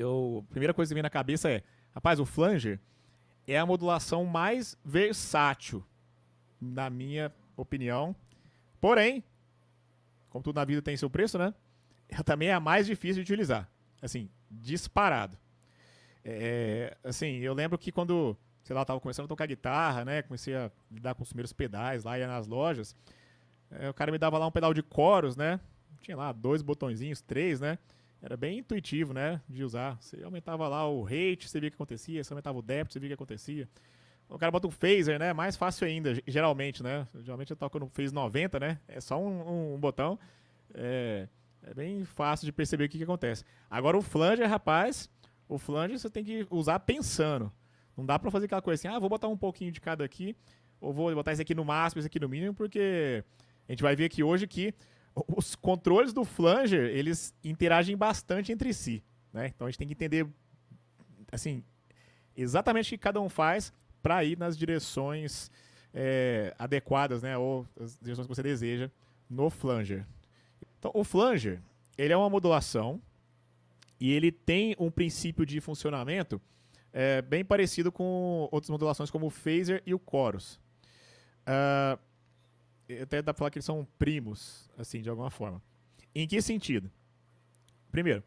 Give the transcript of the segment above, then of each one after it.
eu, a primeira coisa que vem na cabeça é, rapaz, o flanger é a modulação mais versátil, na minha opinião. Porém, como tudo na vida tem seu preço, né? Ela também é a mais difícil de utilizar. Assim, disparado. É, assim, eu lembro que quando, sei lá, eu tava começando a tocar guitarra, né? Comecei a lidar com os primeiros pedais lá, ia nas lojas. É, o cara me dava lá um pedal de coros, né? Tinha lá dois botõezinhos, três, né? Era bem intuitivo, né? De usar. Você aumentava lá o rate, você via o que acontecia. Você aumentava o depth, você via o que acontecia. O cara bota um phaser, né? Mais fácil ainda, geralmente, né? Geralmente eu toco no phase 90, né? É só um, um, um botão. É, é, bem fácil de perceber o que, que acontece. Agora o flanger, rapaz, o flanger você tem que usar pensando. Não dá pra fazer aquela coisa assim, ah, vou botar um pouquinho de cada aqui, ou vou botar esse aqui no máximo, esse aqui no mínimo, porque a gente vai ver aqui hoje que os controles do flanger, eles interagem bastante entre si, né? Então a gente tem que entender assim, exatamente o que cada um faz para ir nas direções é, adequadas, né, ou as direções que você deseja no flanger. Então, o flanger, ele é uma modulação e ele tem um princípio de funcionamento é, bem parecido com outras modulações como o phaser e o chorus. Uh, até dá pra falar que eles são primos, assim, de alguma forma. Em que sentido? Primeiro,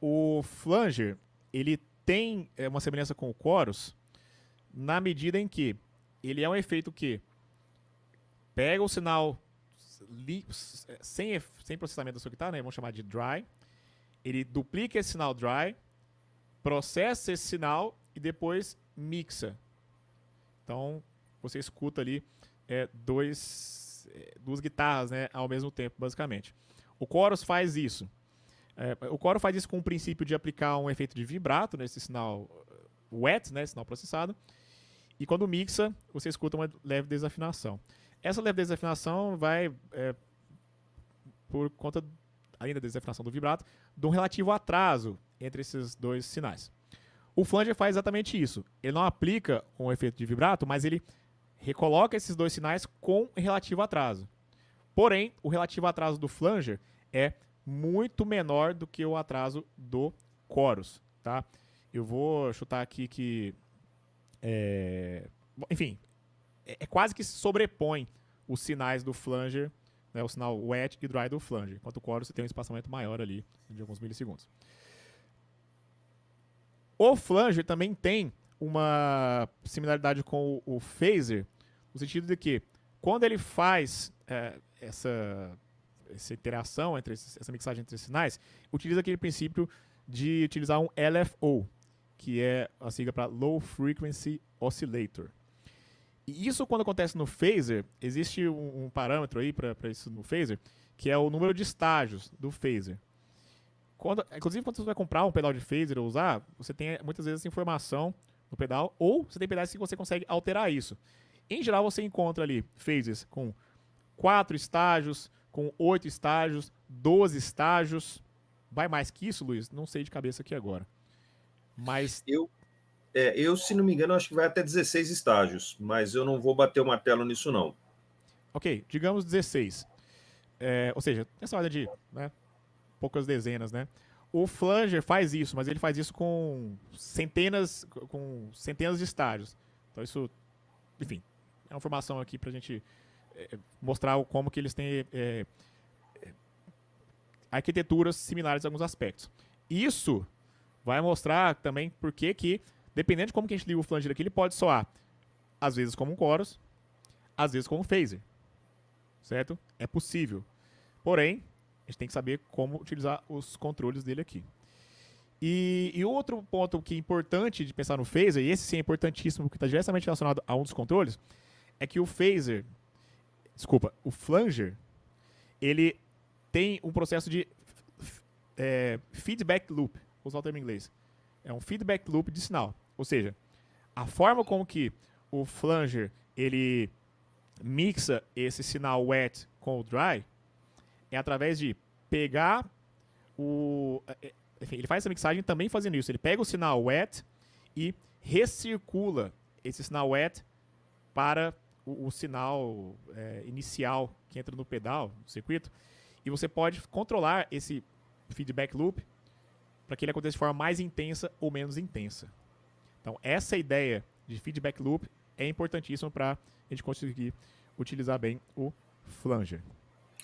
o Flanger, ele tem é, uma semelhança com o Chorus na medida em que ele é um efeito que pega o sinal sem, sem processamento da sua guitarra, né? vamos chamar de dry, ele duplica esse sinal dry, processa esse sinal e depois mixa. Então, você escuta ali é, dois é, duas guitarras né, ao mesmo tempo, basicamente. O Chorus faz isso. É, o Chorus faz isso com o princípio de aplicar um efeito de vibrato nesse sinal uh, wet, né, sinal processado. E quando mixa, você escuta uma leve desafinação. Essa leve desafinação vai, é, por conta ainda da desafinação do vibrato, de um relativo atraso entre esses dois sinais. O flanger faz exatamente isso. Ele não aplica um efeito de vibrato, mas ele recoloca esses dois sinais com relativo atraso. Porém, o relativo atraso do flanger é muito menor do que o atraso do chorus, tá? Eu vou chutar aqui que, é, enfim, é, é, quase que se sobrepõe os sinais do flanger, né, o sinal wet e dry do flanger, enquanto o chorus tem um espaçamento maior ali de alguns milissegundos. O flanger também tem uma similaridade com o, o phaser, no sentido de que quando ele faz é, essa, essa interação, entre essa mixagem entre sinais, utiliza aquele princípio de utilizar um LFO, que é a sigla para Low Frequency Oscillator. E isso, quando acontece no phaser, existe um, um parâmetro aí para isso no phaser, que é o número de estágios do phaser. Quando, inclusive, quando você vai comprar um pedal de phaser ou usar, você tem muitas vezes essa informação no pedal, ou você tem pedais que você consegue alterar isso. Em geral, você encontra ali phases com quatro estágios, com oito estágios, 12 estágios. Vai mais que isso, Luiz? Não sei de cabeça aqui agora. Mas. Eu, é, eu, se não me engano, acho que vai até 16 estágios, mas eu não vou bater o martelo nisso, não. Ok, digamos 16. É, ou seja, essa ordem de né, poucas dezenas, né? o Flanger faz isso, mas ele faz isso com centenas, com centenas de estágios. Então isso, enfim, é uma formação aqui para a gente é, mostrar como que eles têm é, é, arquiteturas similares em alguns aspectos. Isso vai mostrar também porque que, dependendo de como que a gente liga o flanger aqui, ele pode soar às vezes como um chorus, às vezes como um phaser. Certo? É possível. Porém, a gente tem que saber como utilizar os controles dele aqui. E, e outro ponto que é importante de pensar no phaser, e esse sim é importantíssimo porque está diretamente relacionado a um dos controles, é que o phaser, desculpa, o flanger, ele tem um processo de é, feedback loop, vou usar o termo em inglês. É um feedback loop de sinal. Ou seja, a forma como que o flanger ele mixa esse sinal wet com o dry é através de pegar o. É, é, enfim, ele faz essa mixagem também fazendo isso. Ele pega o sinal wet e recircula esse sinal wet para o, o sinal é, inicial que entra no pedal, no circuito. E você pode controlar esse feedback loop para que ele aconteça de forma mais intensa ou menos intensa. Então, essa ideia de feedback loop é importantíssima para a gente conseguir utilizar bem o flanger.